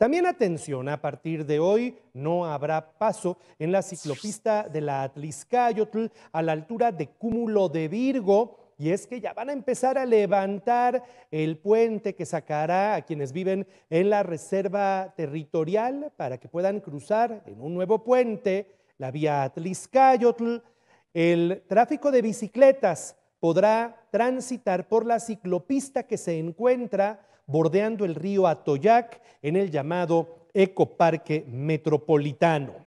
También atención, a partir de hoy no habrá paso en la ciclopista de la Atliscayotl a la altura de Cúmulo de Virgo. Y es que ya van a empezar a levantar el puente que sacará a quienes viven en la reserva territorial para que puedan cruzar en un nuevo puente la vía Atliscayotl. El tráfico de bicicletas podrá transitar por la ciclopista que se encuentra bordeando el río Atoyac en el llamado Ecoparque Metropolitano.